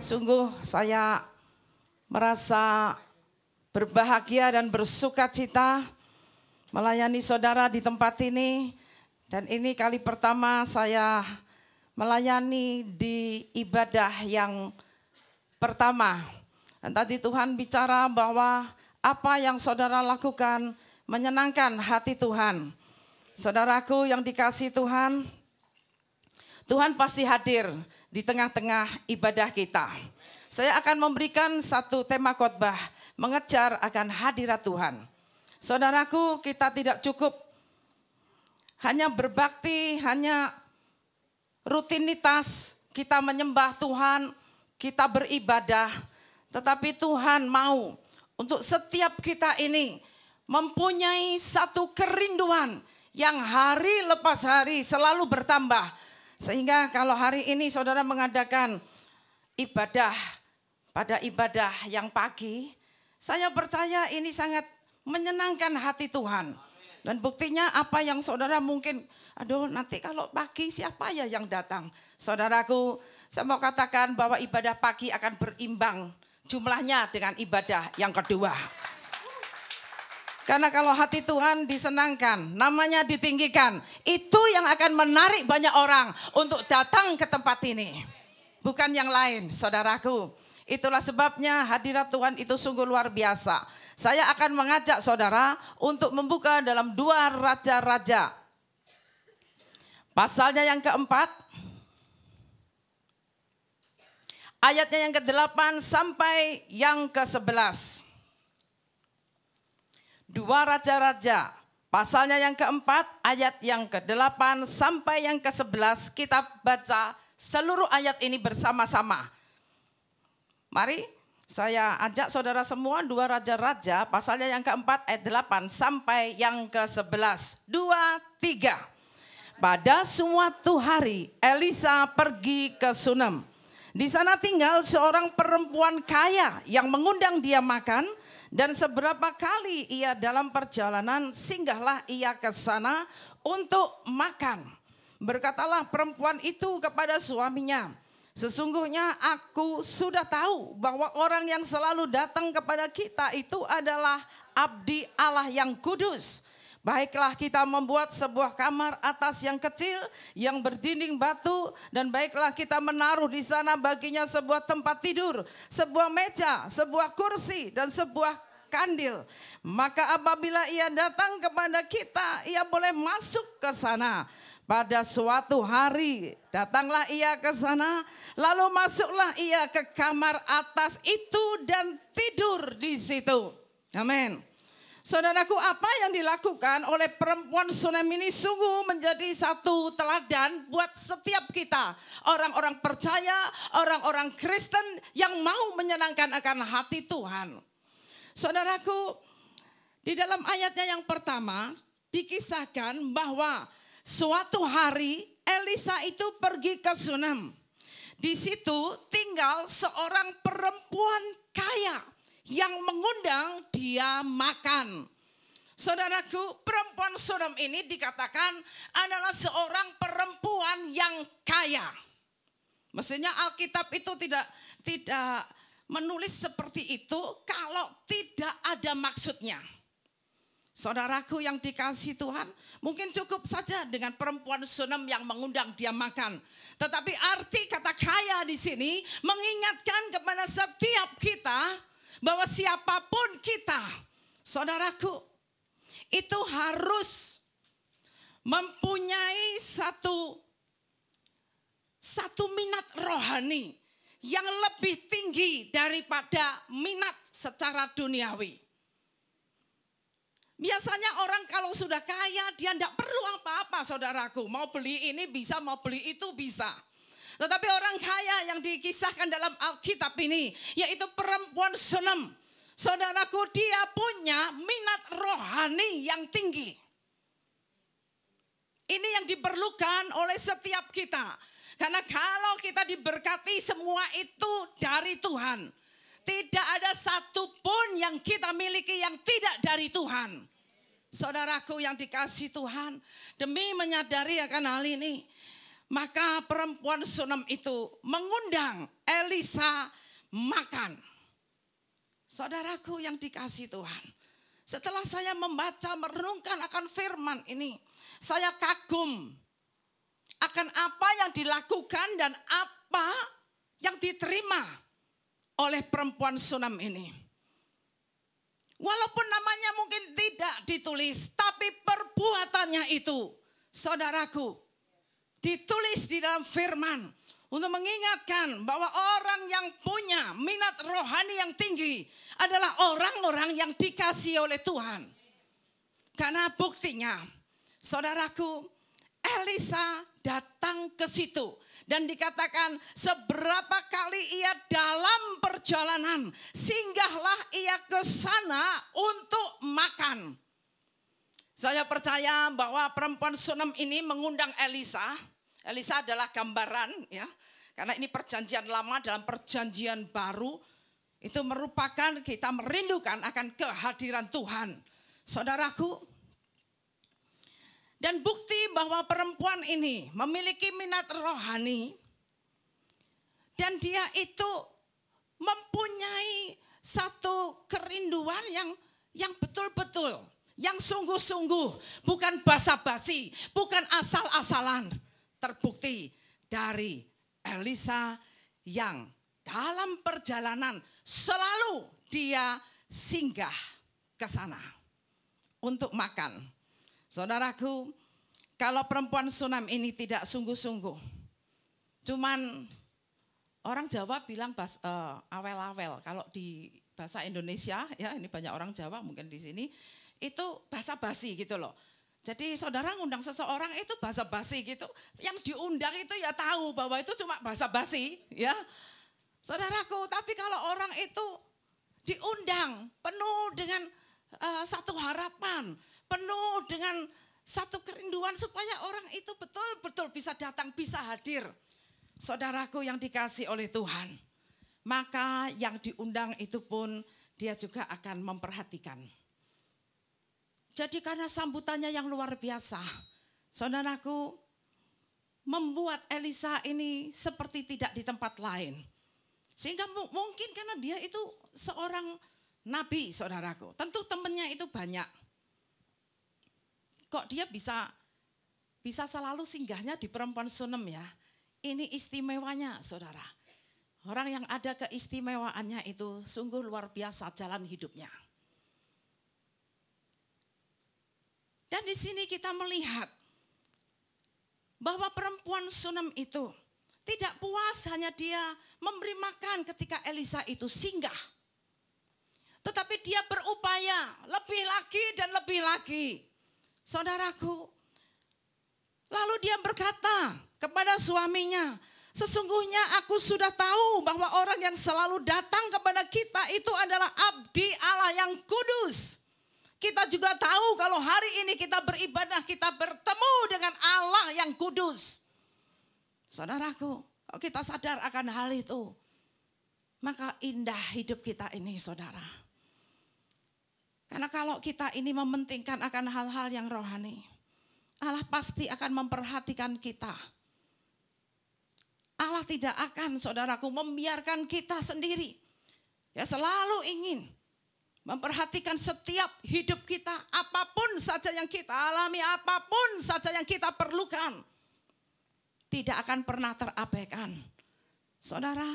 Sungguh saya merasa berbahagia dan bersuka cita melayani saudara di tempat ini. Dan ini kali pertama saya melayani di ibadah yang pertama. Dan tadi Tuhan bicara bahwa apa yang saudara lakukan menyenangkan hati Tuhan. Saudaraku yang dikasih Tuhan, Tuhan pasti hadir di tengah-tengah ibadah kita. Saya akan memberikan satu tema khotbah mengejar akan hadirat Tuhan. Saudaraku, kita tidak cukup hanya berbakti, hanya rutinitas kita menyembah Tuhan, kita beribadah, tetapi Tuhan mau untuk setiap kita ini mempunyai satu kerinduan yang hari lepas hari selalu bertambah sehingga kalau hari ini saudara mengadakan ibadah pada ibadah yang pagi, saya percaya ini sangat menyenangkan hati Tuhan. Dan buktinya apa yang saudara mungkin, aduh nanti kalau pagi siapa ya yang datang? Saudaraku, saya mau katakan bahwa ibadah pagi akan berimbang jumlahnya dengan ibadah yang kedua. Karena kalau hati Tuhan disenangkan, namanya ditinggikan, itu yang akan menarik banyak orang untuk datang ke tempat ini. Bukan yang lain, saudaraku. Itulah sebabnya hadirat Tuhan itu sungguh luar biasa. Saya akan mengajak saudara untuk membuka dalam dua raja-raja. Pasalnya yang keempat, ayatnya yang ke-8 sampai yang ke-11. Dua Raja-Raja, pasalnya yang keempat, ayat yang ke delapan sampai yang ke sebelas kita baca seluruh ayat ini bersama-sama. Mari saya ajak saudara semua dua raja-raja pasalnya yang keempat ayat delapan sampai yang ke sebelas Dua, tiga. Pada suatu hari Elisa pergi ke Sunem. Di sana tinggal seorang perempuan kaya yang mengundang dia makan dan seberapa kali ia dalam perjalanan singgahlah ia ke sana untuk makan. Berkatalah perempuan itu kepada suaminya, Sesungguhnya aku sudah tahu bahwa orang yang selalu datang kepada kita itu adalah abdi Allah yang kudus Baiklah kita membuat sebuah kamar atas yang kecil yang berdinding batu dan baiklah kita menaruh di sana baginya sebuah tempat tidur, sebuah meja, sebuah kursi dan sebuah kandil. Maka apabila ia datang kepada kita, ia boleh masuk ke sana. Pada suatu hari datanglah ia ke sana, lalu masuklah ia ke kamar atas itu dan tidur di situ. Amin. Saudaraku, apa yang dilakukan oleh perempuan tsunami ini sungguh menjadi satu teladan buat setiap kita. Orang-orang percaya, orang-orang Kristen yang mau menyenangkan akan hati Tuhan. Saudaraku, di dalam ayatnya yang pertama dikisahkan bahwa suatu hari Elisa itu pergi ke Sunem. Di situ tinggal seorang perempuan kaya yang mengundang dia makan. Saudaraku, perempuan Sodom ini dikatakan adalah seorang perempuan yang kaya. Mestinya Alkitab itu tidak tidak menulis seperti itu kalau tidak ada maksudnya. Saudaraku yang dikasih Tuhan, mungkin cukup saja dengan perempuan Sunem yang mengundang dia makan. Tetapi arti kata kaya di sini mengingatkan kepada setiap kita bahwa siapapun kita, saudaraku, itu harus mempunyai satu satu minat rohani yang lebih tinggi daripada minat secara duniawi. Biasanya orang kalau sudah kaya dia tidak perlu apa-apa saudaraku. Mau beli ini bisa, mau beli itu bisa. Tetapi orang kaya yang dikisahkan dalam Alkitab ini yaitu perempuan Sunem. Saudaraku dia punya minat rohani yang tinggi. Ini yang diperlukan oleh setiap kita. Karena kalau kita diberkati semua itu dari Tuhan. Tidak ada satupun yang kita miliki yang tidak dari Tuhan. Saudaraku yang dikasih Tuhan. Demi menyadari akan hal ini. Maka perempuan Sunam itu mengundang Elisa makan. Saudaraku yang dikasih Tuhan. Setelah saya membaca merenungkan akan firman ini, saya kagum akan apa yang dilakukan dan apa yang diterima oleh perempuan Sunam ini. Walaupun namanya mungkin tidak ditulis, tapi perbuatannya itu, saudaraku, ditulis di dalam firman untuk mengingatkan bahwa orang yang punya minat rohani yang tinggi adalah orang-orang yang dikasih oleh Tuhan. Karena buktinya, saudaraku, Elisa datang ke situ dan dikatakan seberapa kali ia dalam perjalanan singgahlah ia ke sana untuk makan. Saya percaya bahwa perempuan Sunem ini mengundang Elisa Elisa adalah gambaran ya. Karena ini perjanjian lama dalam perjanjian baru itu merupakan kita merindukan akan kehadiran Tuhan. Saudaraku, dan bukti bahwa perempuan ini memiliki minat rohani dan dia itu mempunyai satu kerinduan yang yang betul-betul, yang sungguh-sungguh, bukan basa-basi, bukan asal-asalan terbukti dari Elisa yang dalam perjalanan selalu dia singgah ke sana untuk makan. Saudaraku, kalau perempuan Sunam ini tidak sungguh-sungguh, cuman orang Jawa bilang bas, awel eh, awel-awel. Kalau di bahasa Indonesia, ya ini banyak orang Jawa mungkin di sini, itu bahasa basi gitu loh jadi saudara ngundang seseorang itu basa-basi gitu. Yang diundang itu ya tahu bahwa itu cuma basa-basi ya. Saudaraku, tapi kalau orang itu diundang penuh dengan uh, satu harapan, penuh dengan satu kerinduan supaya orang itu betul-betul bisa datang, bisa hadir. Saudaraku yang dikasih oleh Tuhan, maka yang diundang itu pun dia juga akan memperhatikan. Jadi karena sambutannya yang luar biasa, saudaraku membuat Elisa ini seperti tidak di tempat lain. Sehingga mungkin karena dia itu seorang nabi, saudaraku. Tentu temannya itu banyak. Kok dia bisa bisa selalu singgahnya di perempuan sunem ya. Ini istimewanya, saudara. Orang yang ada keistimewaannya itu sungguh luar biasa jalan hidupnya. Dan di sini kita melihat bahwa perempuan Sunem itu tidak puas hanya dia memberi makan ketika Elisa itu singgah. Tetapi dia berupaya lebih lagi dan lebih lagi. Saudaraku, lalu dia berkata kepada suaminya, Sesungguhnya aku sudah tahu bahwa orang yang selalu datang kepada kita itu adalah abdi Allah yang kudus. Kita juga tahu kalau hari ini kita beribadah, kita bertemu dengan Allah yang kudus. Saudaraku, kalau kita sadar akan hal itu, maka indah hidup kita ini saudara. Karena kalau kita ini mementingkan akan hal-hal yang rohani, Allah pasti akan memperhatikan kita. Allah tidak akan saudaraku membiarkan kita sendiri. Ya selalu ingin Memperhatikan setiap hidup kita, apapun saja yang kita alami, apapun saja yang kita perlukan. Tidak akan pernah terabaikan. Saudara,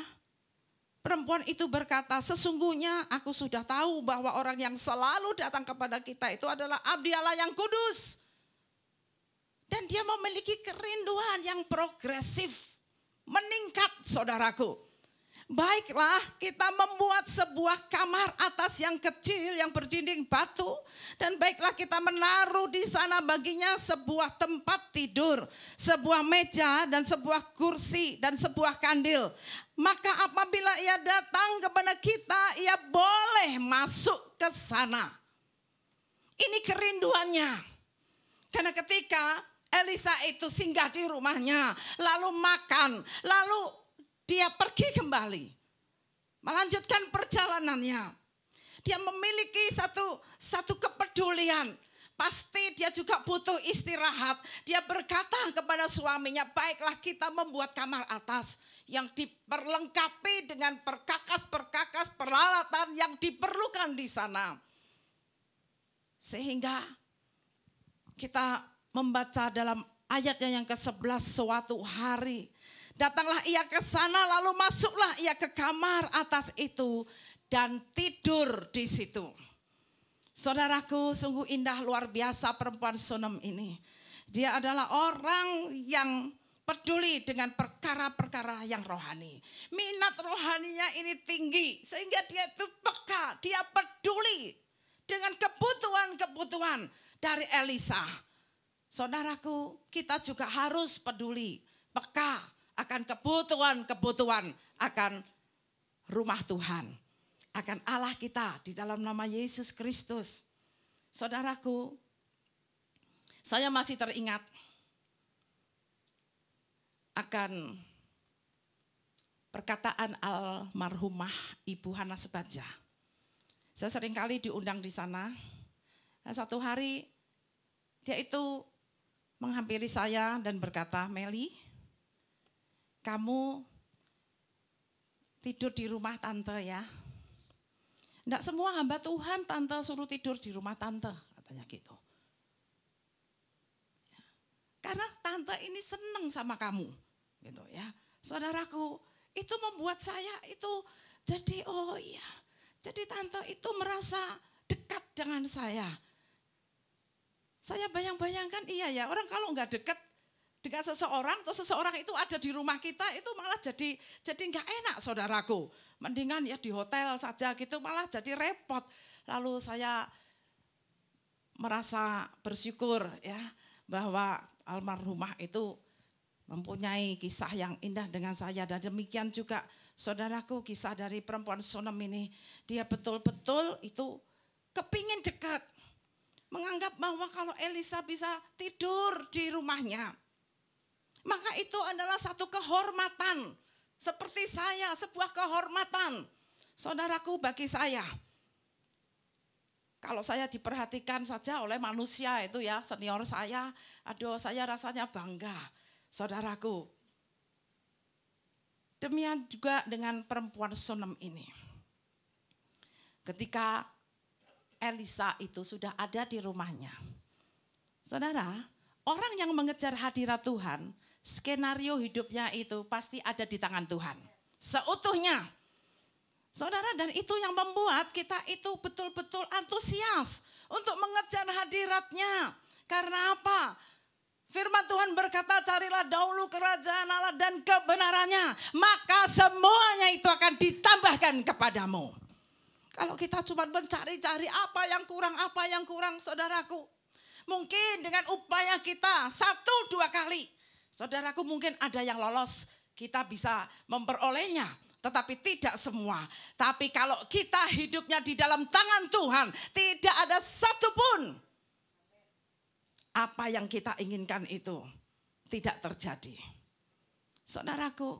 perempuan itu berkata, sesungguhnya aku sudah tahu bahwa orang yang selalu datang kepada kita itu adalah abdi Allah yang kudus. Dan dia memiliki kerinduan yang progresif. Meningkat saudaraku Baiklah, kita membuat sebuah kamar atas yang kecil yang berdinding batu dan baiklah kita menaruh di sana baginya sebuah tempat tidur, sebuah meja dan sebuah kursi dan sebuah kandil. Maka apabila ia datang kepada kita, ia boleh masuk ke sana. Ini kerinduannya. Karena ketika Elisa itu singgah di rumahnya, lalu makan, lalu dia pergi kembali. Melanjutkan perjalanannya. Dia memiliki satu satu kepedulian. Pasti dia juga butuh istirahat. Dia berkata kepada suaminya, baiklah kita membuat kamar atas yang diperlengkapi dengan perkakas-perkakas peralatan yang diperlukan di sana. Sehingga kita membaca dalam ayatnya yang ke-11 suatu hari Datanglah ia ke sana lalu masuklah ia ke kamar atas itu dan tidur di situ. Saudaraku sungguh indah luar biasa perempuan Sunem ini. Dia adalah orang yang peduli dengan perkara-perkara yang rohani. Minat rohaninya ini tinggi sehingga dia itu peka, dia peduli dengan kebutuhan-kebutuhan dari Elisa. Saudaraku, kita juga harus peduli, peka akan kebutuhan-kebutuhan akan rumah Tuhan, akan Allah kita di dalam nama Yesus Kristus. Saudaraku, saya masih teringat akan perkataan almarhumah Ibu Hana Sebaja. Saya seringkali diundang di sana. Nah, satu hari dia itu menghampiri saya dan berkata, Meli, kamu tidur di rumah tante ya. Tidak semua hamba Tuhan tante suruh tidur di rumah tante, katanya gitu. Ya. Karena tante ini seneng sama kamu, gitu ya. Saudaraku, itu membuat saya itu jadi oh iya. Jadi tante itu merasa dekat dengan saya. Saya bayang-bayangkan iya ya, orang kalau nggak dekat dengan seseorang atau seseorang itu ada di rumah kita itu malah jadi jadi nggak enak saudaraku. Mendingan ya di hotel saja gitu malah jadi repot. Lalu saya merasa bersyukur ya bahwa almarhumah itu mempunyai kisah yang indah dengan saya dan demikian juga saudaraku kisah dari perempuan Sonem ini dia betul-betul itu kepingin dekat menganggap bahwa kalau Elisa bisa tidur di rumahnya maka itu adalah satu kehormatan. Seperti saya, sebuah kehormatan. Saudaraku bagi saya, kalau saya diperhatikan saja oleh manusia itu ya, senior saya, aduh saya rasanya bangga, saudaraku. Demikian juga dengan perempuan Sunem ini. Ketika Elisa itu sudah ada di rumahnya. Saudara, orang yang mengejar hadirat Tuhan skenario hidupnya itu pasti ada di tangan Tuhan. Seutuhnya. Saudara, dan itu yang membuat kita itu betul-betul antusias untuk mengejar hadiratnya. Karena apa? Firman Tuhan berkata carilah dahulu kerajaan Allah dan kebenarannya. Maka semuanya itu akan ditambahkan kepadamu. Kalau kita cuma mencari-cari apa yang kurang, apa yang kurang saudaraku. Mungkin dengan upaya kita satu dua kali Saudaraku mungkin ada yang lolos, kita bisa memperolehnya. Tetapi tidak semua. Tapi kalau kita hidupnya di dalam tangan Tuhan, tidak ada satupun apa yang kita inginkan itu tidak terjadi. Saudaraku,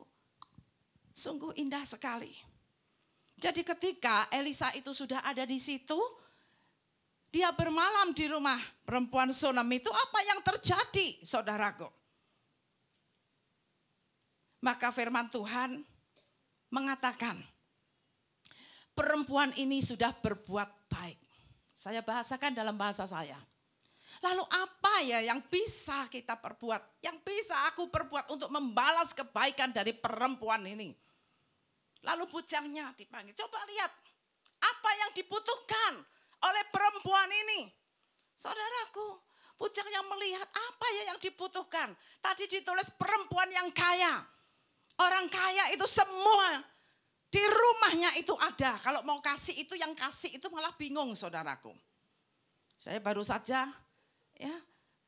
sungguh indah sekali. Jadi ketika Elisa itu sudah ada di situ, dia bermalam di rumah perempuan Sunam itu apa yang terjadi, saudaraku? Maka firman Tuhan mengatakan, perempuan ini sudah berbuat baik. Saya bahasakan dalam bahasa saya. Lalu apa ya yang bisa kita perbuat? Yang bisa aku perbuat untuk membalas kebaikan dari perempuan ini? Lalu bujangnya dipanggil, coba lihat apa yang dibutuhkan oleh perempuan ini. Saudaraku, yang melihat apa ya yang dibutuhkan. Tadi ditulis perempuan yang kaya. Orang kaya itu semua di rumahnya itu ada. Kalau mau kasih itu yang kasih itu malah bingung saudaraku. Saya baru saja ya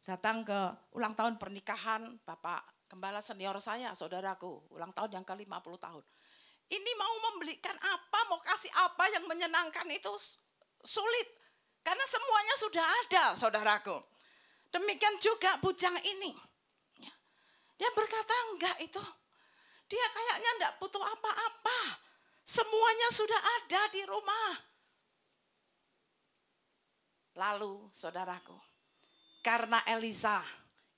datang ke ulang tahun pernikahan Bapak Gembala senior saya, saudaraku, ulang tahun yang ke-50 tahun. Ini mau membelikan apa, mau kasih apa yang menyenangkan itu sulit. Karena semuanya sudah ada, saudaraku. Demikian juga bujang ini. Ya, dia berkata, enggak itu dia kayaknya tidak butuh apa-apa. Semuanya sudah ada di rumah. Lalu saudaraku, karena Elisa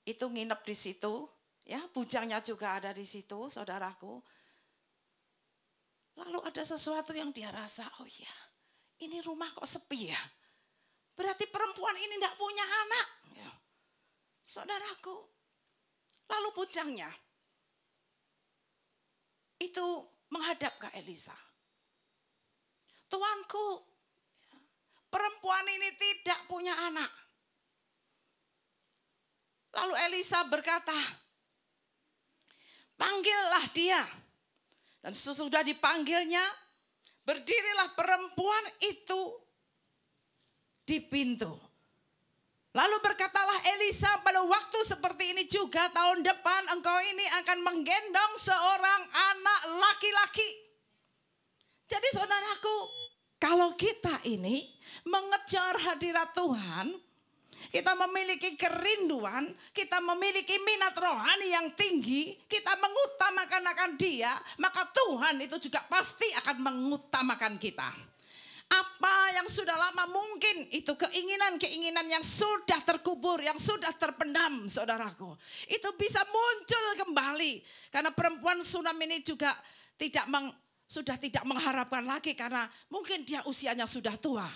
itu nginep di situ, ya bujangnya juga ada di situ, saudaraku. Lalu ada sesuatu yang dia rasa, oh iya, ini rumah kok sepi ya. Berarti perempuan ini tidak punya anak. Ya. Saudaraku, lalu bujangnya itu menghadap ke Elisa. Tuanku, perempuan ini tidak punya anak. Lalu Elisa berkata, panggillah dia. Dan sesudah dipanggilnya, berdirilah perempuan itu di pintu. Lalu berkatalah Elisa pada waktu seperti ini juga tahun depan engkau ini akan menggendong seorang anak laki-laki. Jadi saudaraku, kalau kita ini mengejar hadirat Tuhan, kita memiliki kerinduan, kita memiliki minat rohani yang tinggi, kita mengutamakan akan dia, maka Tuhan itu juga pasti akan mengutamakan kita apa yang sudah lama mungkin itu keinginan-keinginan yang sudah terkubur, yang sudah terpendam saudaraku. Itu bisa muncul kembali. Karena perempuan tsunami ini juga tidak meng, sudah tidak mengharapkan lagi karena mungkin dia usianya sudah tua.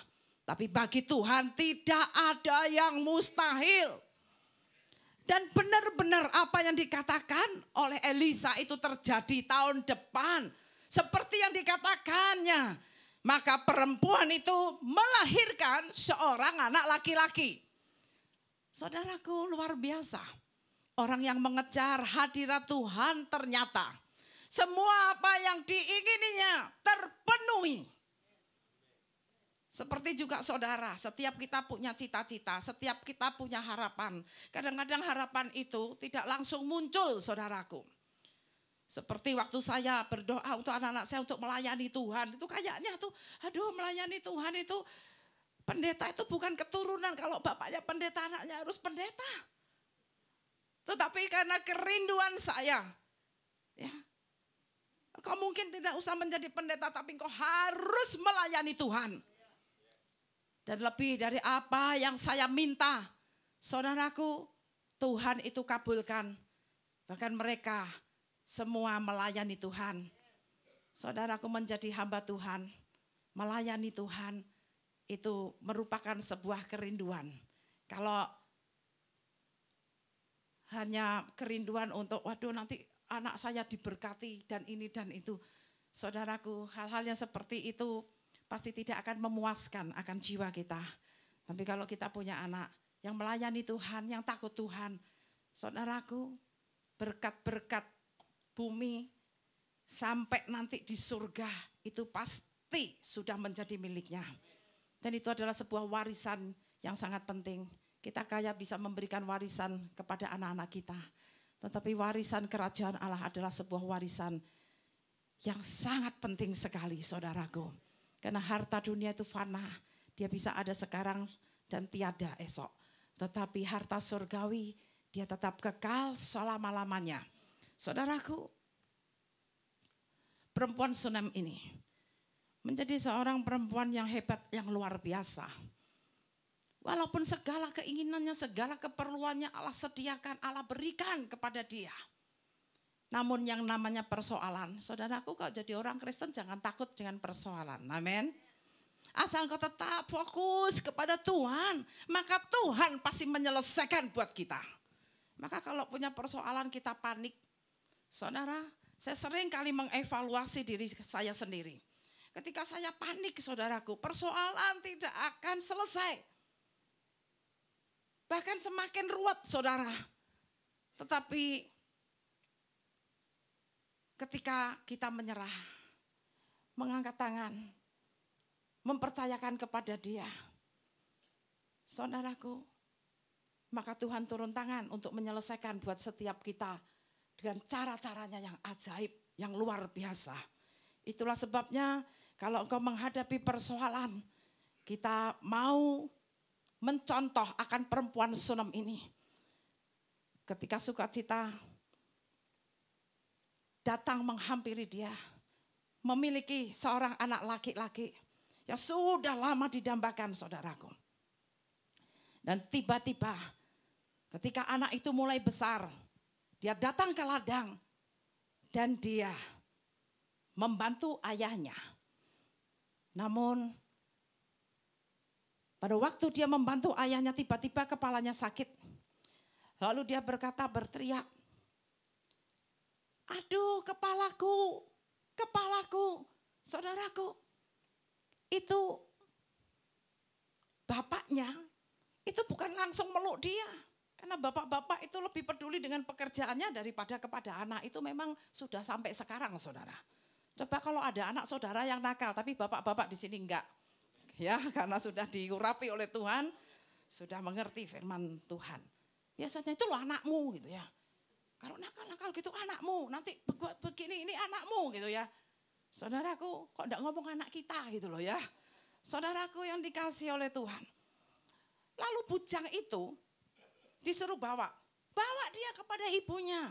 Tapi bagi Tuhan tidak ada yang mustahil. Dan benar-benar apa yang dikatakan oleh Elisa itu terjadi tahun depan. Seperti yang dikatakannya maka perempuan itu melahirkan seorang anak laki-laki. Saudaraku luar biasa. Orang yang mengejar hadirat Tuhan ternyata semua apa yang diingininya terpenuhi. Seperti juga saudara, setiap kita punya cita-cita, setiap kita punya harapan. Kadang-kadang harapan itu tidak langsung muncul saudaraku. Seperti waktu saya berdoa untuk anak-anak saya untuk melayani Tuhan. Itu kayaknya tuh, aduh melayani Tuhan itu pendeta itu bukan keturunan. Kalau bapaknya pendeta, anaknya harus pendeta. Tetapi karena kerinduan saya, ya, kau mungkin tidak usah menjadi pendeta, tapi kau harus melayani Tuhan. Dan lebih dari apa yang saya minta, saudaraku, Tuhan itu kabulkan. Bahkan mereka semua melayani Tuhan. Saudaraku menjadi hamba Tuhan, melayani Tuhan itu merupakan sebuah kerinduan. Kalau hanya kerinduan untuk waduh nanti anak saya diberkati dan ini dan itu. Saudaraku, hal-hal yang seperti itu pasti tidak akan memuaskan akan jiwa kita. Tapi kalau kita punya anak yang melayani Tuhan, yang takut Tuhan, saudaraku, berkat-berkat bumi, sampai nanti di surga itu pasti sudah menjadi miliknya. Dan itu adalah sebuah warisan yang sangat penting. Kita kaya bisa memberikan warisan kepada anak-anak kita. Tetapi warisan kerajaan Allah adalah sebuah warisan yang sangat penting sekali saudaraku. Karena harta dunia itu fana. Dia bisa ada sekarang dan tiada esok. Tetapi harta surgawi dia tetap kekal selama-lamanya. Saudaraku, perempuan Sunem ini menjadi seorang perempuan yang hebat, yang luar biasa. Walaupun segala keinginannya, segala keperluannya Allah sediakan, Allah berikan kepada dia. Namun yang namanya persoalan, saudaraku kalau jadi orang Kristen jangan takut dengan persoalan. Amin. Asal kau tetap fokus kepada Tuhan, maka Tuhan pasti menyelesaikan buat kita. Maka kalau punya persoalan kita panik, Saudara, saya sering kali mengevaluasi diri saya sendiri. Ketika saya panik, saudaraku, persoalan tidak akan selesai. Bahkan semakin ruwet, saudara. Tetapi ketika kita menyerah, mengangkat tangan, mempercayakan kepada Dia, saudaraku, maka Tuhan turun tangan untuk menyelesaikan buat setiap kita dengan cara-caranya yang ajaib, yang luar biasa. Itulah sebabnya kalau engkau menghadapi persoalan, kita mau mencontoh akan perempuan Sunem ini. Ketika sukacita datang menghampiri dia, memiliki seorang anak laki-laki yang sudah lama didambakan saudaraku. Dan tiba-tiba ketika anak itu mulai besar, dia datang ke ladang dan dia membantu ayahnya. Namun pada waktu dia membantu ayahnya tiba-tiba kepalanya sakit. Lalu dia berkata berteriak, aduh kepalaku, kepalaku, saudaraku. Itu bapaknya itu bukan langsung meluk dia. Karena bapak-bapak itu lebih peduli dengan pekerjaannya daripada kepada anak. Itu memang sudah sampai sekarang saudara. Coba kalau ada anak saudara yang nakal, tapi bapak-bapak di sini enggak. Ya, karena sudah diurapi oleh Tuhan, sudah mengerti firman Tuhan. Biasanya itu loh anakmu gitu ya. Kalau nakal-nakal gitu anakmu, nanti buat begini ini anakmu gitu ya. Saudaraku, kok enggak ngomong anak kita gitu loh ya. Saudaraku yang dikasih oleh Tuhan. Lalu bujang itu disuruh bawa. Bawa dia kepada ibunya.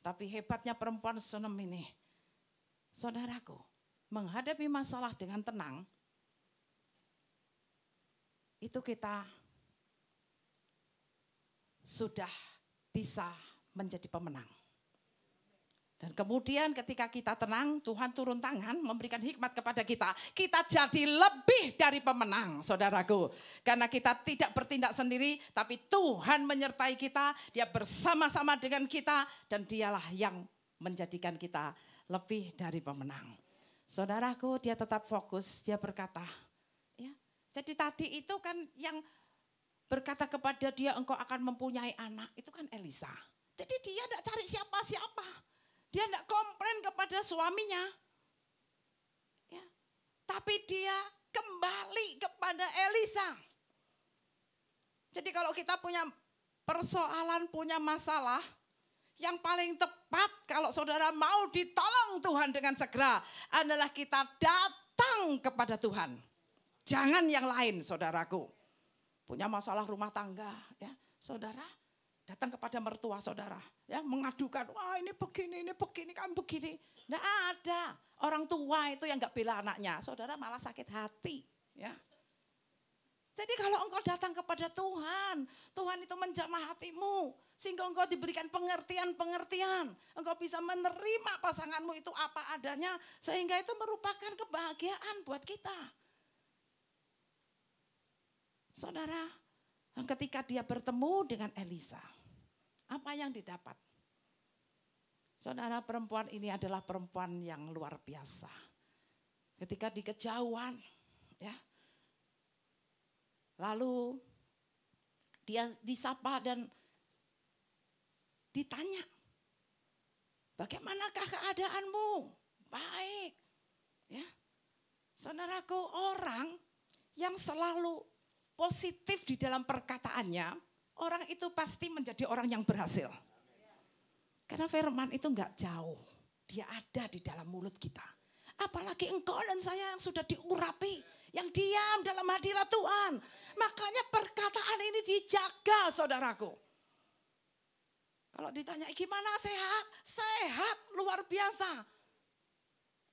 Tapi hebatnya perempuan senem ini. Saudaraku, menghadapi masalah dengan tenang, itu kita sudah bisa menjadi pemenang. Dan kemudian ketika kita tenang, Tuhan turun tangan memberikan hikmat kepada kita. Kita jadi lebih dari pemenang, saudaraku. Karena kita tidak bertindak sendiri, tapi Tuhan menyertai kita. Dia bersama-sama dengan kita dan dialah yang menjadikan kita lebih dari pemenang. Saudaraku, dia tetap fokus, dia berkata. Ya. Jadi tadi itu kan yang berkata kepada dia engkau akan mempunyai anak, itu kan Elisa. Jadi dia tidak cari siapa-siapa dia tidak komplain kepada suaminya. Ya. Tapi dia kembali kepada Elisa. Jadi kalau kita punya persoalan, punya masalah, yang paling tepat kalau saudara mau ditolong Tuhan dengan segera adalah kita datang kepada Tuhan. Jangan yang lain saudaraku. Punya masalah rumah tangga ya, saudara datang kepada mertua saudara ya mengadukan, wah ini begini, ini begini, kan begini. Tidak ada. Orang tua itu yang nggak bela anaknya. Saudara malah sakit hati. ya. Jadi kalau engkau datang kepada Tuhan, Tuhan itu menjamah hatimu. Sehingga engkau diberikan pengertian-pengertian. Engkau bisa menerima pasanganmu itu apa adanya. Sehingga itu merupakan kebahagiaan buat kita. Saudara, ketika dia bertemu dengan Elisa. Apa yang didapat? Saudara perempuan ini adalah perempuan yang luar biasa. Ketika di kejauhan, ya. Lalu dia disapa dan ditanya, bagaimanakah keadaanmu? Baik. Ya. Saudaraku, orang yang selalu positif di dalam perkataannya, orang itu pasti menjadi orang yang berhasil. Karena firman itu enggak jauh. Dia ada di dalam mulut kita. Apalagi engkau dan saya yang sudah diurapi. Yang diam dalam hadirat Tuhan. Makanya perkataan ini dijaga saudaraku. Kalau ditanya eh, gimana sehat? Sehat luar biasa.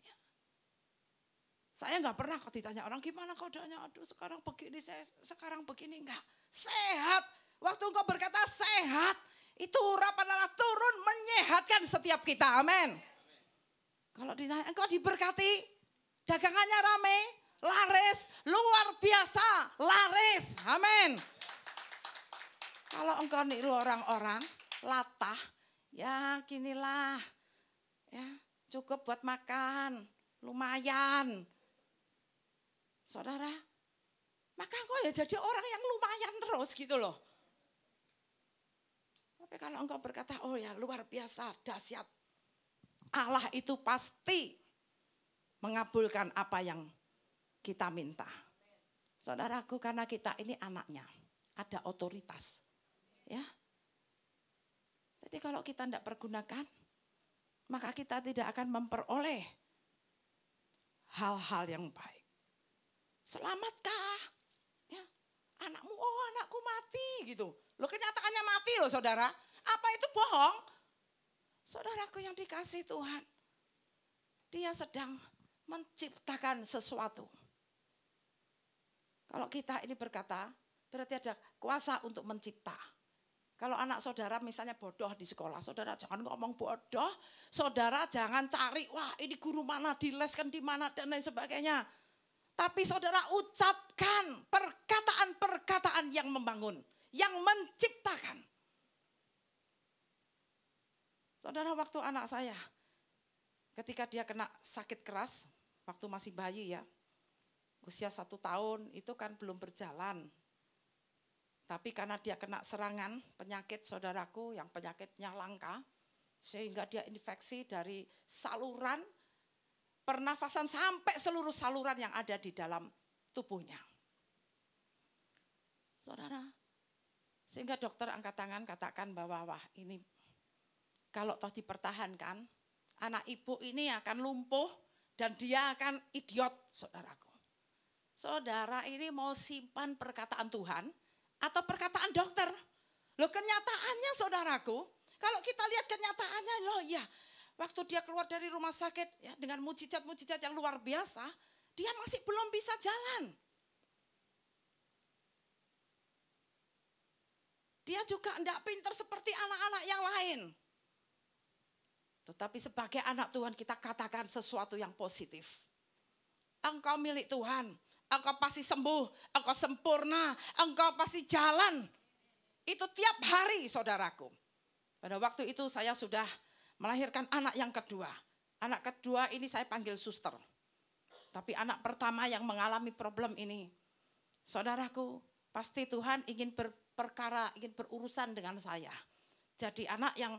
Ya. Saya enggak pernah kok ditanya orang gimana kau doanya. Aduh sekarang begini, saya sekarang begini enggak. Sehat Waktu engkau berkata sehat, itu urapan Allah turun menyehatkan setiap kita. Amin. Kalau ditanya, engkau diberkati, dagangannya rame, laris, luar biasa, laris. Amin. Kalau engkau niru orang-orang latah, ya ginilah. Ya, cukup buat makan, lumayan. Saudara, maka engkau ya jadi orang yang lumayan terus gitu loh. Tapi kalau engkau berkata, oh ya luar biasa, dahsyat. Allah itu pasti mengabulkan apa yang kita minta. Saudaraku karena kita ini anaknya, ada otoritas. Ya. Jadi kalau kita tidak pergunakan, maka kita tidak akan memperoleh hal-hal yang baik. Selamatkah anakmu, oh anakku mati gitu. Loh kenyataannya mati loh saudara. Apa itu bohong? Saudaraku yang dikasih Tuhan. Dia sedang menciptakan sesuatu. Kalau kita ini berkata, berarti ada kuasa untuk mencipta. Kalau anak saudara misalnya bodoh di sekolah, saudara jangan ngomong bodoh, saudara jangan cari, wah ini guru mana dileskan di mana dan lain sebagainya. Tapi saudara ucapkan perkataan-perkataan yang membangun, yang menciptakan. Saudara waktu anak saya, ketika dia kena sakit keras, waktu masih bayi ya, usia satu tahun itu kan belum berjalan. Tapi karena dia kena serangan penyakit saudaraku yang penyakitnya langka, sehingga dia infeksi dari saluran pernafasan sampai seluruh saluran yang ada di dalam tubuhnya. Saudara, sehingga dokter angkat tangan katakan bahwa wah ini kalau toh dipertahankan, anak ibu ini akan lumpuh dan dia akan idiot, saudaraku. Saudara ini mau simpan perkataan Tuhan atau perkataan dokter. Loh kenyataannya saudaraku, kalau kita lihat kenyataannya loh ya waktu dia keluar dari rumah sakit ya dengan mujizat-mujizat yang luar biasa, dia masih belum bisa jalan. Dia juga tidak pinter seperti anak-anak yang lain. Tetapi sebagai anak Tuhan kita katakan sesuatu yang positif. Engkau milik Tuhan, engkau pasti sembuh, engkau sempurna, engkau pasti jalan. Itu tiap hari saudaraku. Pada waktu itu saya sudah melahirkan anak yang kedua. Anak kedua ini saya panggil suster. Tapi anak pertama yang mengalami problem ini, saudaraku, pasti Tuhan ingin berperkara, ingin berurusan dengan saya. Jadi anak yang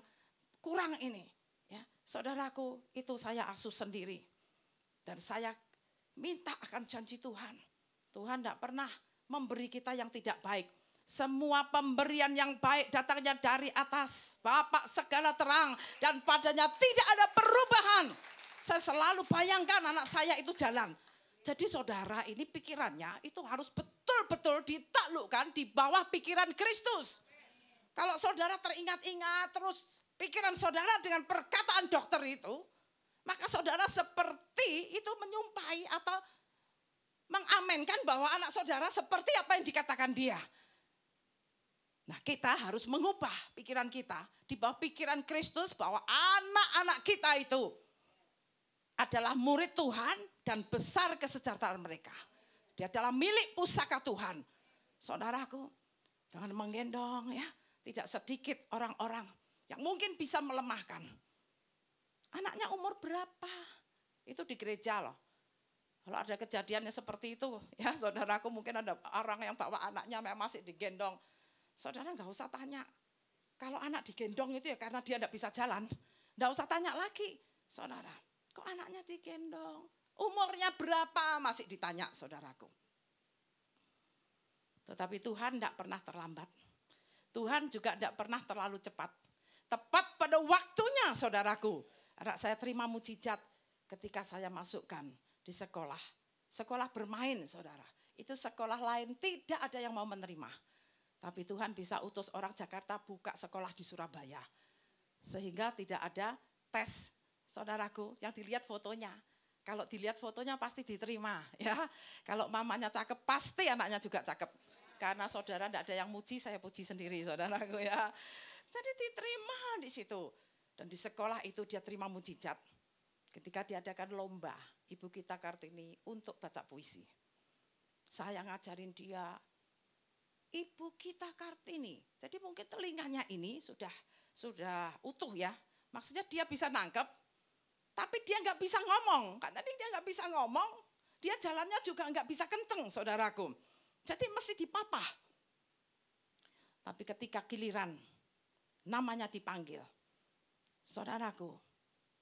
kurang ini, ya, saudaraku, itu saya asuh sendiri. Dan saya minta akan janji Tuhan. Tuhan tidak pernah memberi kita yang tidak baik. Semua pemberian yang baik datangnya dari atas. Bapak segala terang dan padanya tidak ada perubahan. Saya selalu bayangkan anak saya itu jalan. Jadi saudara ini pikirannya itu harus betul-betul ditaklukkan di bawah pikiran Kristus. Kalau saudara teringat-ingat terus pikiran saudara dengan perkataan dokter itu, maka saudara seperti itu menyumpahi atau mengamenkan bahwa anak saudara seperti apa yang dikatakan dia. Nah kita harus mengubah pikiran kita di bawah pikiran Kristus bahwa anak-anak kita itu adalah murid Tuhan dan besar kesejahteraan mereka. Dia adalah milik pusaka Tuhan. Saudaraku, jangan menggendong ya, tidak sedikit orang-orang yang mungkin bisa melemahkan. Anaknya umur berapa? Itu di gereja loh. Kalau ada kejadiannya seperti itu, ya saudaraku mungkin ada orang yang bawa anaknya masih digendong Saudara nggak usah tanya. Kalau anak digendong itu ya karena dia tidak bisa jalan. Nggak usah tanya lagi. Saudara, kok anaknya digendong? Umurnya berapa? Masih ditanya saudaraku. Tetapi Tuhan tidak pernah terlambat. Tuhan juga tidak pernah terlalu cepat. Tepat pada waktunya saudaraku. Anak saya terima mujizat ketika saya masukkan di sekolah. Sekolah bermain saudara. Itu sekolah lain tidak ada yang mau menerima. Tapi Tuhan bisa utus orang Jakarta buka sekolah di Surabaya. Sehingga tidak ada tes, saudaraku, yang dilihat fotonya. Kalau dilihat fotonya pasti diterima, ya. Kalau mamanya cakep, pasti anaknya juga cakep. Karena saudara tidak ada yang muji, saya puji sendiri, saudaraku ya. Jadi diterima di situ. Dan di sekolah itu dia terima mujizat. Ketika diadakan lomba, Ibu kita Kartini untuk baca puisi. Saya ngajarin dia Ibu kita Kartini. Jadi mungkin telinganya ini sudah sudah utuh ya. Maksudnya dia bisa nangkep, tapi dia nggak bisa ngomong. Karena dia nggak bisa ngomong, dia jalannya juga nggak bisa kenceng, saudaraku. Jadi mesti dipapah. Tapi ketika giliran namanya dipanggil, saudaraku,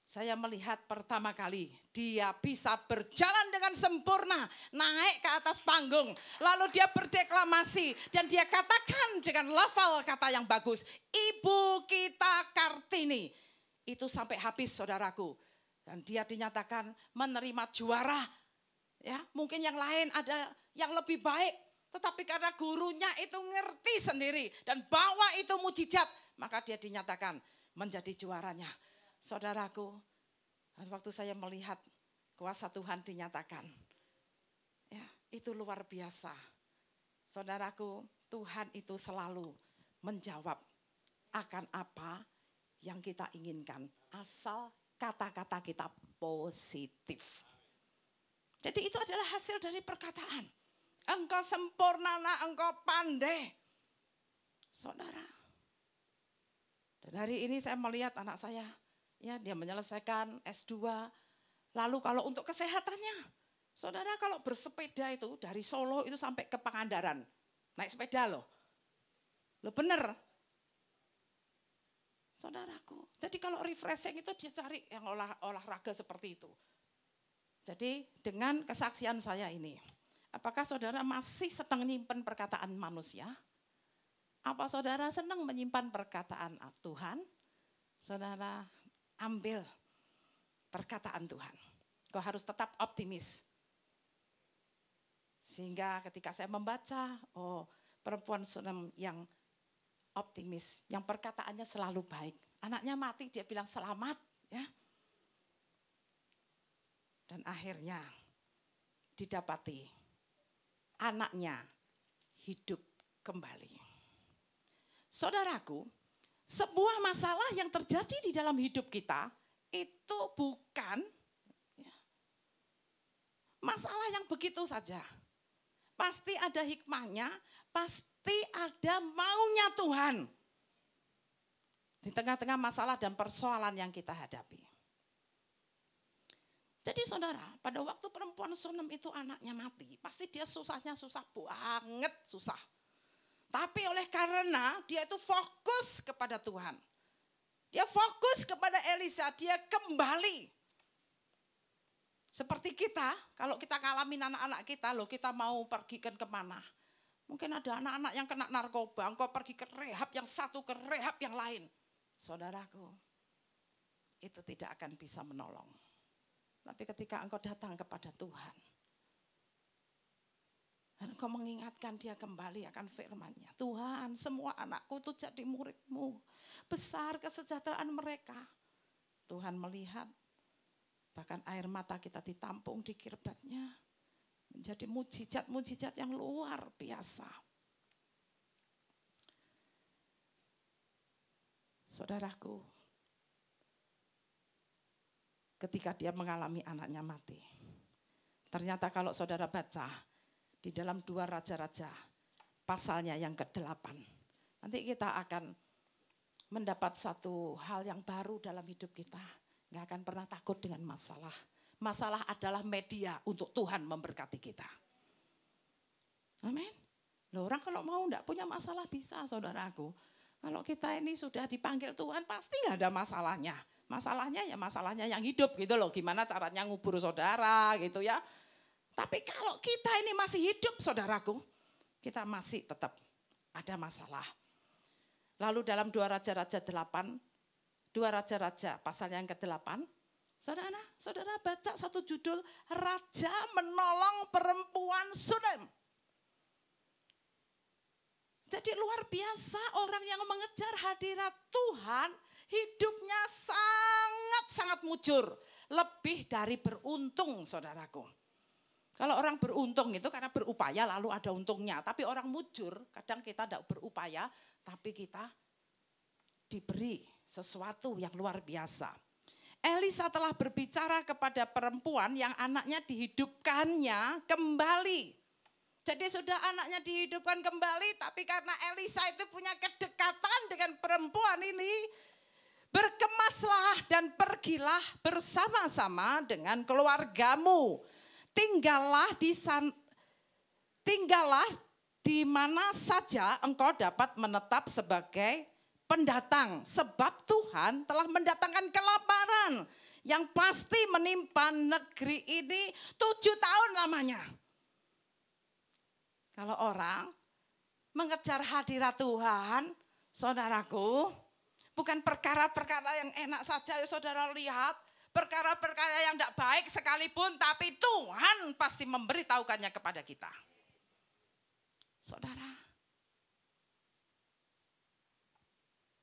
saya melihat pertama kali dia bisa berjalan dengan sempurna, naik ke atas panggung, lalu dia berdeklamasi dan dia katakan dengan lafal kata yang bagus, "Ibu kita Kartini." Itu sampai habis saudaraku. Dan dia dinyatakan menerima juara. Ya, mungkin yang lain ada yang lebih baik, tetapi karena gurunya itu ngerti sendiri dan bawa itu mujizat, maka dia dinyatakan menjadi juaranya saudaraku, waktu saya melihat kuasa Tuhan dinyatakan, ya, itu luar biasa. Saudaraku, Tuhan itu selalu menjawab akan apa yang kita inginkan, asal kata-kata kita positif. Jadi itu adalah hasil dari perkataan. Engkau sempurna, nah engkau pandai. Saudara, Dari ini saya melihat anak saya ya dia menyelesaikan S2. Lalu kalau untuk kesehatannya, saudara kalau bersepeda itu dari Solo itu sampai ke Pangandaran, naik sepeda loh. Lo bener, saudaraku. Jadi kalau refreshing itu dia cari yang olah, olahraga seperti itu. Jadi dengan kesaksian saya ini, apakah saudara masih sedang menyimpan perkataan manusia? Apa saudara senang menyimpan perkataan Tuhan? Saudara ambil perkataan Tuhan. Kau harus tetap optimis. Sehingga ketika saya membaca, oh perempuan Sunam yang optimis, yang perkataannya selalu baik. Anaknya mati, dia bilang selamat. ya. Dan akhirnya didapati anaknya hidup kembali. Saudaraku, sebuah masalah yang terjadi di dalam hidup kita itu bukan ya, masalah yang begitu saja. Pasti ada hikmahnya, pasti ada maunya Tuhan di tengah-tengah masalah dan persoalan yang kita hadapi. Jadi saudara, pada waktu perempuan Sunem itu anaknya mati, pasti dia susahnya susah banget, susah. Tapi oleh karena dia itu fokus kepada Tuhan. Dia fokus kepada Elisa, dia kembali. Seperti kita, kalau kita ngalamin anak-anak kita, loh kita mau pergi ke kemana. Mungkin ada anak-anak yang kena narkoba, engkau pergi ke rehab yang satu, ke rehab yang lain. Saudaraku, itu tidak akan bisa menolong. Tapi ketika engkau datang kepada Tuhan, dan engkau mengingatkan dia kembali akan firmannya. Tuhan, semua anakku itu jadi muridmu. Besar kesejahteraan mereka. Tuhan melihat bahkan air mata kita ditampung di kirbatnya. Menjadi mujizat-mujizat yang luar biasa. Saudaraku, ketika dia mengalami anaknya mati. Ternyata kalau saudara baca, di dalam dua raja-raja pasalnya yang ke-8. Nanti kita akan mendapat satu hal yang baru dalam hidup kita. Nggak akan pernah takut dengan masalah. Masalah adalah media untuk Tuhan memberkati kita. Amin. Loh orang kalau mau enggak punya masalah bisa saudaraku. Kalau kita ini sudah dipanggil Tuhan pasti nggak ada masalahnya. Masalahnya ya masalahnya yang hidup gitu loh. Gimana caranya ngubur saudara gitu ya. Tapi kalau kita ini masih hidup saudaraku, kita masih tetap ada masalah. Lalu dalam dua raja-raja delapan, dua raja-raja pasal yang ke delapan, saudara, saudara baca satu judul, Raja menolong perempuan Sunem. Jadi luar biasa orang yang mengejar hadirat Tuhan hidupnya sangat-sangat mujur. Lebih dari beruntung saudaraku. Kalau orang beruntung itu karena berupaya lalu ada untungnya. Tapi orang mujur, kadang kita tidak berupaya, tapi kita diberi sesuatu yang luar biasa. Elisa telah berbicara kepada perempuan yang anaknya dihidupkannya kembali. Jadi sudah anaknya dihidupkan kembali, tapi karena Elisa itu punya kedekatan dengan perempuan ini, berkemaslah dan pergilah bersama-sama dengan keluargamu tinggallah di san, tinggallah di mana saja engkau dapat menetap sebagai pendatang sebab Tuhan telah mendatangkan kelaparan yang pasti menimpa negeri ini tujuh tahun lamanya. Kalau orang mengejar hadirat Tuhan, saudaraku, bukan perkara-perkara yang enak saja ya saudara lihat, perkara-perkara yang tidak baik sekalipun, tapi Tuhan pasti memberitahukannya kepada kita. Saudara.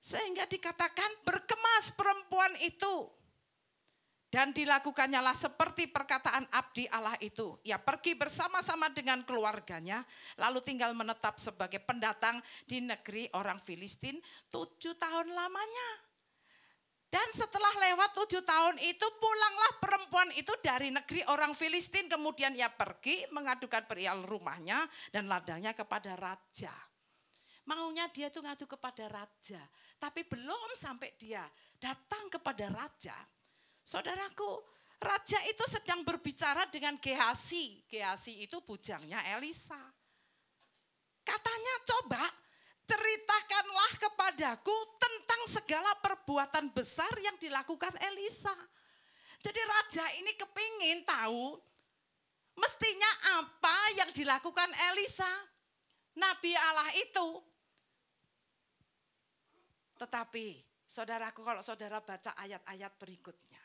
Sehingga dikatakan berkemas perempuan itu. Dan dilakukannya lah seperti perkataan abdi Allah itu. Ia pergi bersama-sama dengan keluarganya, lalu tinggal menetap sebagai pendatang di negeri orang Filistin tujuh tahun lamanya. Dan setelah lewat tujuh tahun itu pulanglah perempuan itu dari negeri orang Filistin. Kemudian ia pergi mengadukan perihal rumahnya dan ladangnya kepada raja. Maunya dia tuh ngadu kepada raja. Tapi belum sampai dia datang kepada raja. Saudaraku, raja itu sedang berbicara dengan Gehasi. Gehasi itu bujangnya Elisa. Katanya coba ceritakanlah kepadaku tentang segala perbuatan besar yang dilakukan Elisa. Jadi raja ini kepingin tahu mestinya apa yang dilakukan Elisa, Nabi Allah itu. Tetapi saudaraku kalau saudara baca ayat-ayat berikutnya.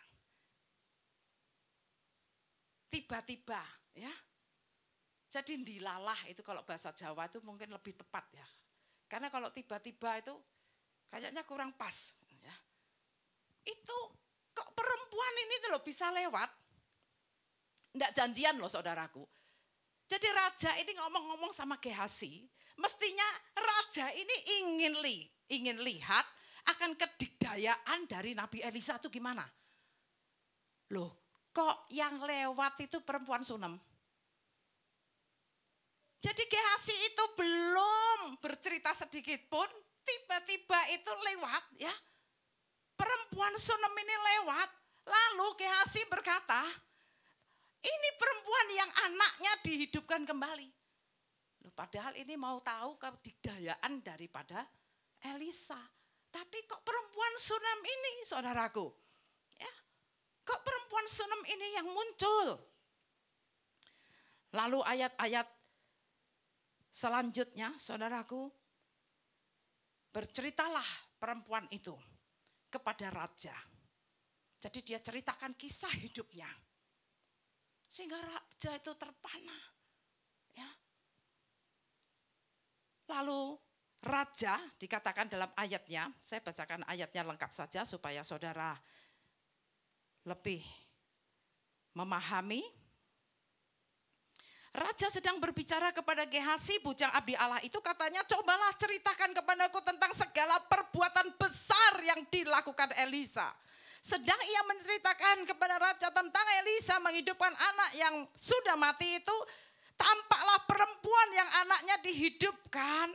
Tiba-tiba ya. Jadi dilalah itu kalau bahasa Jawa itu mungkin lebih tepat ya karena kalau tiba-tiba itu kayaknya kurang pas. Ya. Itu kok perempuan ini tuh loh bisa lewat. Tidak janjian loh saudaraku. Jadi raja ini ngomong-ngomong sama Gehasi, mestinya raja ini ingin li, ingin lihat akan kedikdayaan dari Nabi Elisa itu gimana. Loh, kok yang lewat itu perempuan Sunem? Jadi Gehasi itu belum bercerita sedikit pun, tiba-tiba itu lewat ya. Perempuan Sunem ini lewat, lalu Gehasi berkata, ini perempuan yang anaknya dihidupkan kembali. Loh, padahal ini mau tahu kebudidayaan daripada Elisa. Tapi kok perempuan Sunem ini, saudaraku? Ya, kok perempuan Sunem ini yang muncul? Lalu ayat-ayat Selanjutnya, saudaraku, berceritalah perempuan itu kepada raja. Jadi dia ceritakan kisah hidupnya. Sehingga raja itu terpana. Ya. Lalu raja dikatakan dalam ayatnya, saya bacakan ayatnya lengkap saja supaya saudara lebih memahami Raja sedang berbicara kepada Gehazi, bujang abdi Allah itu katanya, cobalah ceritakan kepadaku tentang segala perbuatan besar yang dilakukan Elisa. Sedang ia menceritakan kepada Raja tentang Elisa menghidupkan anak yang sudah mati itu, tampaklah perempuan yang anaknya dihidupkan.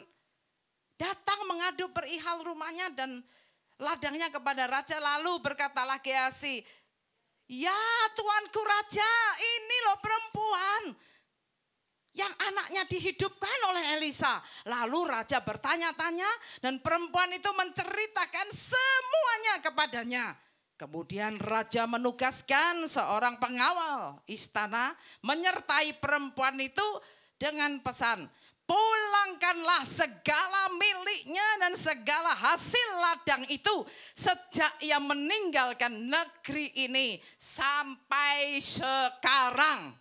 Datang mengadu perihal rumahnya dan ladangnya kepada Raja, lalu berkatalah Gehazi, Ya Tuanku Raja, ini loh perempuan yang anaknya dihidupkan oleh Elisa. Lalu raja bertanya-tanya dan perempuan itu menceritakan semuanya kepadanya. Kemudian raja menugaskan seorang pengawal istana menyertai perempuan itu dengan pesan, pulangkanlah segala miliknya dan segala hasil ladang itu sejak ia meninggalkan negeri ini sampai sekarang.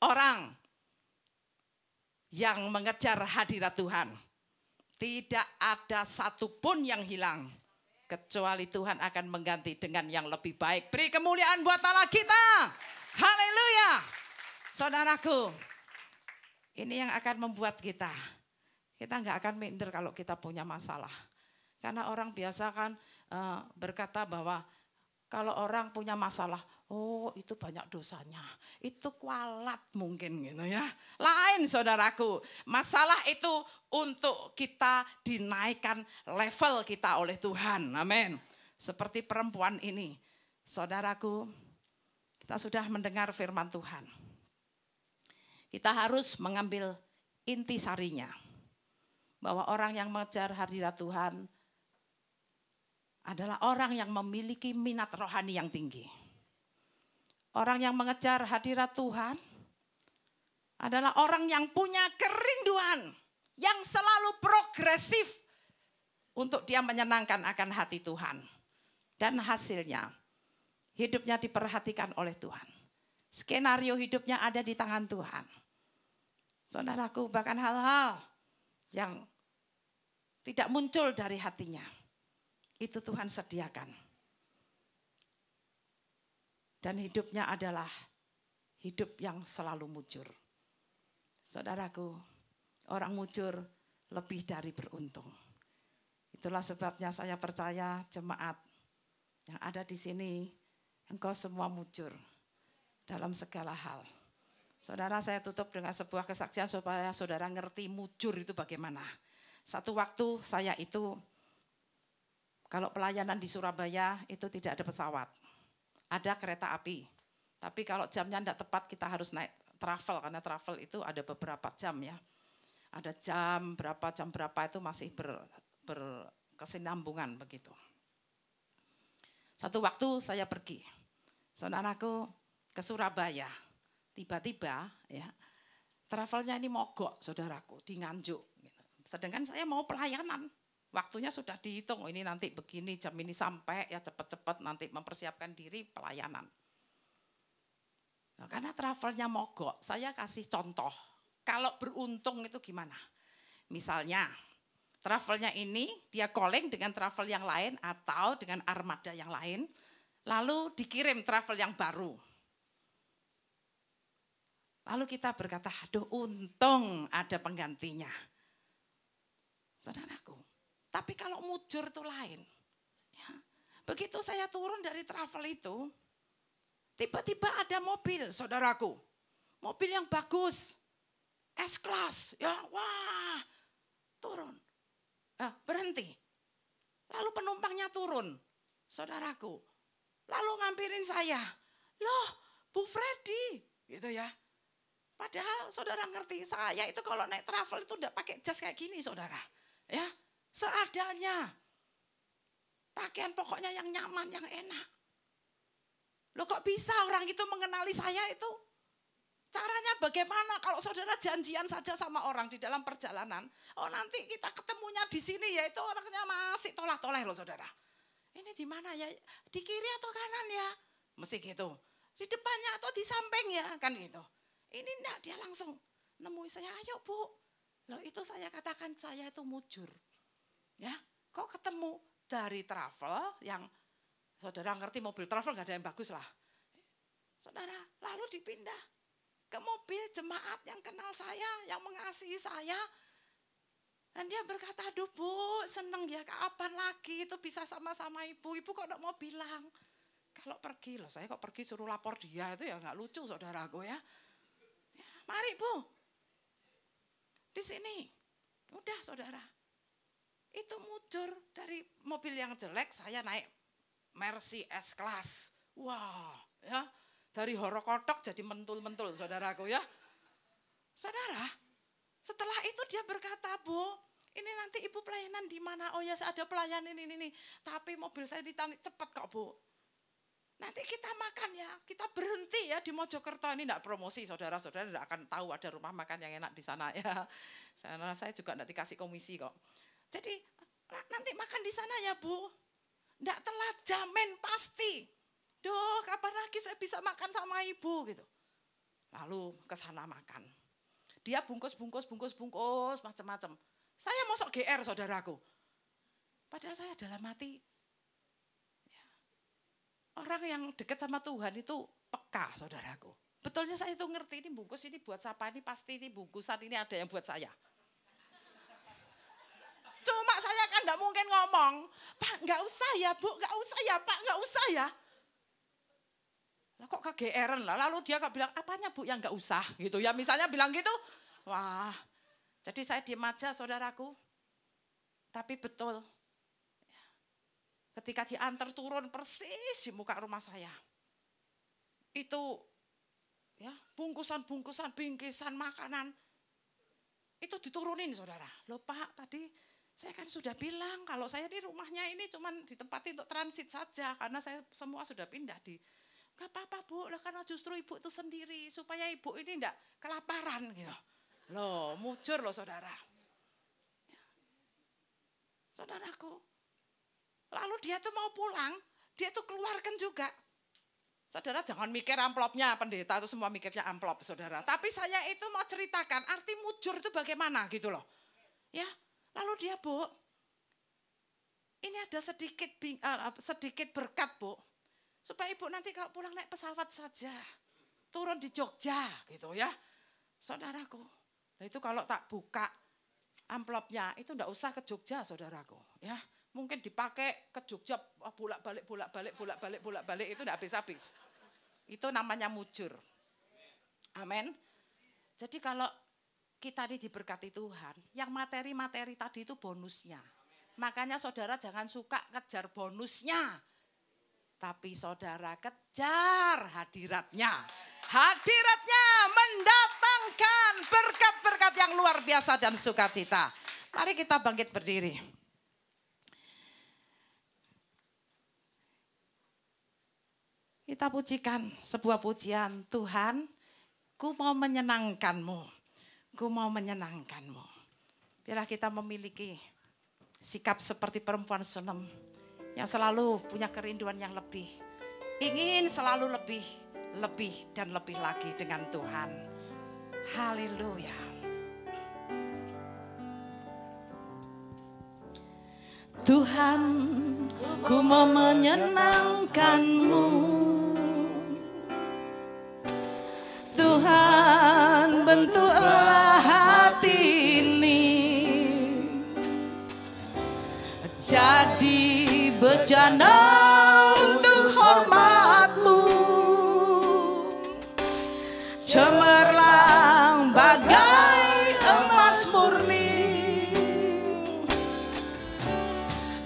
Orang yang mengejar hadirat Tuhan. Tidak ada satupun yang hilang. Kecuali Tuhan akan mengganti dengan yang lebih baik. Beri kemuliaan buat Allah kita. Haleluya. Saudaraku, ini yang akan membuat kita. Kita nggak akan minder kalau kita punya masalah. Karena orang biasa kan eh, berkata bahwa kalau orang punya masalah, Oh, itu banyak dosanya. Itu kualat mungkin gitu ya. Lain saudaraku, masalah itu untuk kita dinaikkan level kita oleh Tuhan. Amin. Seperti perempuan ini. Saudaraku, kita sudah mendengar firman Tuhan. Kita harus mengambil inti sarinya. Bahwa orang yang mengejar hadirat Tuhan adalah orang yang memiliki minat rohani yang tinggi Orang yang mengejar hadirat Tuhan adalah orang yang punya kerinduan yang selalu progresif untuk dia menyenangkan akan hati Tuhan. Dan hasilnya hidupnya diperhatikan oleh Tuhan. Skenario hidupnya ada di tangan Tuhan. Saudaraku, bahkan hal-hal yang tidak muncul dari hatinya. Itu Tuhan sediakan dan hidupnya adalah hidup yang selalu mujur. Saudaraku, orang mujur lebih dari beruntung. Itulah sebabnya saya percaya jemaat yang ada di sini, engkau semua mujur dalam segala hal. Saudara saya tutup dengan sebuah kesaksian supaya saudara ngerti mujur itu bagaimana. Satu waktu saya itu kalau pelayanan di Surabaya itu tidak ada pesawat ada kereta api. Tapi kalau jamnya tidak tepat kita harus naik travel karena travel itu ada beberapa jam ya. Ada jam berapa jam berapa itu masih ber, berkesinambungan begitu. Satu waktu saya pergi. Saudaraku ke Surabaya. Tiba-tiba ya travelnya ini mogok saudaraku di Nganjuk. Gitu. Sedangkan saya mau pelayanan waktunya sudah dihitung. ini nanti begini, jam ini sampai, ya cepat-cepat nanti mempersiapkan diri pelayanan. Nah, karena travelnya mogok, saya kasih contoh. Kalau beruntung itu gimana? Misalnya, travelnya ini dia calling dengan travel yang lain atau dengan armada yang lain, lalu dikirim travel yang baru. Lalu kita berkata, aduh untung ada penggantinya. Saudaraku, tapi kalau mujur itu lain. Ya. Begitu saya turun dari travel itu, tiba-tiba ada mobil, saudaraku. Mobil yang bagus. S-Class. Ya, wah. Turun. Eh, berhenti. Lalu penumpangnya turun. Saudaraku. Lalu ngampirin saya. Loh, Bu Freddy. Gitu ya. Padahal saudara ngerti saya itu kalau naik travel itu enggak pakai jas kayak gini saudara. Ya, Seadanya. Pakaian pokoknya yang nyaman, yang enak. Loh kok bisa orang itu mengenali saya itu? Caranya bagaimana kalau saudara janjian saja sama orang di dalam perjalanan? Oh nanti kita ketemunya di sini ya itu orangnya masih tolah-toleh loh saudara. Ini di mana ya? Di kiri atau kanan ya? Mesti gitu. Di depannya atau di samping ya kan gitu. Ini enggak dia langsung nemui saya ayo bu. Loh itu saya katakan saya itu mujur. Ya, kok ketemu dari travel yang saudara ngerti mobil travel nggak ada yang bagus lah. Saudara lalu dipindah ke mobil jemaat yang kenal saya, yang mengasihi saya. Dan dia berkata, aduh bu, seneng ya kapan lagi itu bisa sama-sama ibu. Ibu kok gak mau bilang. Kalau pergi loh, saya kok pergi suruh lapor dia itu ya nggak lucu saudaraku ya. ya. Mari bu, di sini. Udah saudara, itu mujur dari mobil yang jelek saya naik Mercy S class. Wah, ya. Dari horokotok jadi mentul-mentul saudaraku ya. Saudara, setelah itu dia berkata, "Bu, ini nanti ibu pelayanan di mana? Oh ya, ada pelayanan ini ini. Tapi mobil saya ditarik cepat kok, Bu." Nanti kita makan ya, kita berhenti ya di Mojokerto ini enggak promosi saudara-saudara tidak akan tahu ada rumah makan yang enak di sana ya. Sana saya juga enggak dikasih komisi kok. Jadi nanti makan di sana ya Bu. Tidak telat, jamin pasti. Duh, kapan lagi saya bisa makan sama ibu gitu. Lalu ke sana makan. Dia bungkus, bungkus, bungkus, bungkus, macam-macam. Saya mosok GR saudaraku. Padahal saya dalam mati. Ya, orang yang dekat sama Tuhan itu peka saudaraku. Betulnya saya itu ngerti ini bungkus ini buat siapa ini pasti ini bungkusan ini ada yang buat saya. Cuma saya kan gak mungkin ngomong, Pak nggak usah ya Bu, nggak usah ya Pak, nggak usah ya. Nah, kok kegeeran lah, lalu dia nggak bilang, apanya Bu yang nggak usah gitu ya. Misalnya bilang gitu, wah jadi saya diem aja saudaraku. Tapi betul, ketika diantar turun persis di muka rumah saya. Itu ya bungkusan-bungkusan, bingkisan makanan. Itu diturunin saudara. Loh pak tadi saya kan sudah bilang kalau saya di rumahnya ini cuma ditempati untuk transit saja karena saya semua sudah pindah di Gak apa-apa bu, lah karena justru ibu itu sendiri supaya ibu ini tidak kelaparan gitu. Loh, mujur loh saudara. Ya. Saudaraku, lalu dia tuh mau pulang, dia tuh keluarkan juga. Saudara jangan mikir amplopnya, pendeta itu semua mikirnya amplop saudara. Tapi saya itu mau ceritakan arti mujur itu bagaimana gitu loh. Ya, Lalu dia, Bu, ini ada sedikit bing, ah, ah, sedikit berkat, Bu. Supaya Ibu nanti kalau pulang naik pesawat saja. Turun di Jogja gitu ya. Saudaraku, nah itu kalau tak buka amplopnya itu enggak usah ke Jogja, saudaraku, ya. Mungkin dipakai ke Jogja ah, bolak-balik bolak-balik bolak-balik bolak-balik itu enggak habis-habis. Itu namanya mujur. Amin. Jadi kalau kita ini diberkati Tuhan. Yang materi-materi tadi itu bonusnya. Makanya saudara jangan suka kejar bonusnya. Tapi saudara kejar hadiratnya. Hadiratnya mendatangkan berkat-berkat yang luar biasa dan sukacita. Mari kita bangkit berdiri. Kita pujikan sebuah pujian Tuhan, ku mau menyenangkanmu. Gue mau menyenangkanmu. Biarlah kita memiliki sikap seperti perempuan senem yang selalu punya kerinduan yang lebih. Ingin selalu lebih, lebih dan lebih lagi dengan Tuhan. Haleluya. Tuhan, ku mau menyenangkanmu. Tuhan, bentuk Sarjana untuk hormatmu Cemerlang bagai emas murni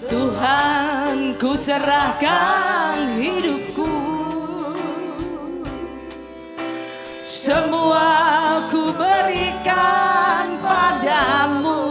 Tuhan ku serahkan hidupku Semua ku berikan padamu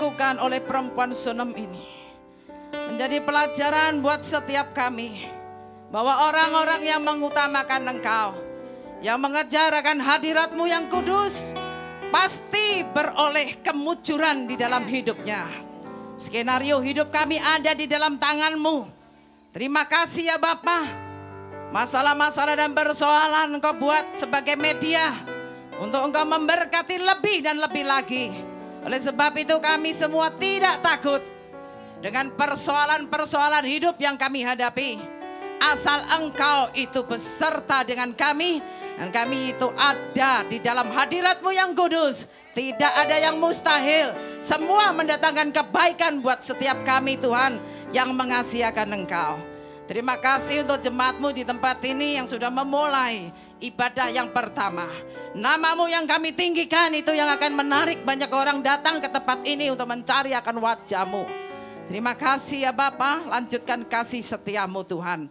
dilakukan oleh perempuan Sunem ini menjadi pelajaran buat setiap kami bahwa orang-orang yang mengutamakan Engkau, yang mengejar akan hadiratmu yang kudus, pasti beroleh kemujuran di dalam hidupnya. Skenario hidup kami ada di dalam tanganmu. Terima kasih ya Bapak. Masalah-masalah dan persoalan engkau buat sebagai media. Untuk engkau memberkati lebih dan lebih lagi. Oleh sebab itu kami semua tidak takut dengan persoalan-persoalan hidup yang kami hadapi. Asal engkau itu beserta dengan kami dan kami itu ada di dalam hadiratmu yang kudus. Tidak ada yang mustahil. Semua mendatangkan kebaikan buat setiap kami Tuhan yang mengasiakan engkau. Terima kasih untuk jemaatmu di tempat ini yang sudah memulai ibadah yang pertama. Namamu yang kami tinggikan itu yang akan menarik banyak orang datang ke tempat ini untuk mencari akan wajahmu. Terima kasih ya Bapak, lanjutkan kasih setiamu Tuhan.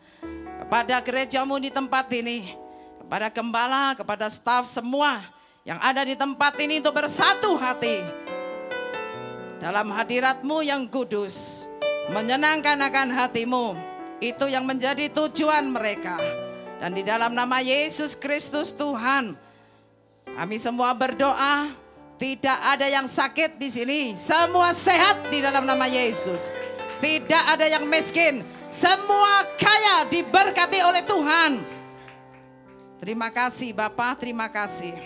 Kepada gerejamu di tempat ini, kepada gembala, kepada staf semua yang ada di tempat ini untuk bersatu hati. Dalam hadiratmu yang kudus, menyenangkan akan hatimu itu yang menjadi tujuan mereka. Dan di dalam nama Yesus Kristus Tuhan, kami semua berdoa, tidak ada yang sakit di sini, semua sehat di dalam nama Yesus. Tidak ada yang miskin, semua kaya diberkati oleh Tuhan. Terima kasih Bapak, terima kasih.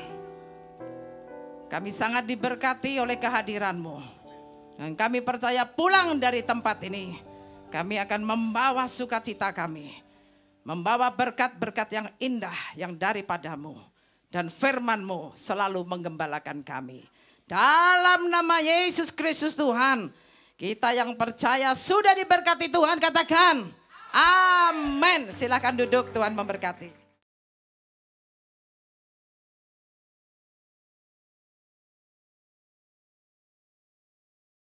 Kami sangat diberkati oleh kehadiranmu. Dan kami percaya pulang dari tempat ini kami akan membawa sukacita kami. Membawa berkat-berkat yang indah yang daripadamu. Dan firmanmu selalu menggembalakan kami. Dalam nama Yesus Kristus Tuhan. Kita yang percaya sudah diberkati Tuhan katakan. Amin. Silahkan duduk Tuhan memberkati.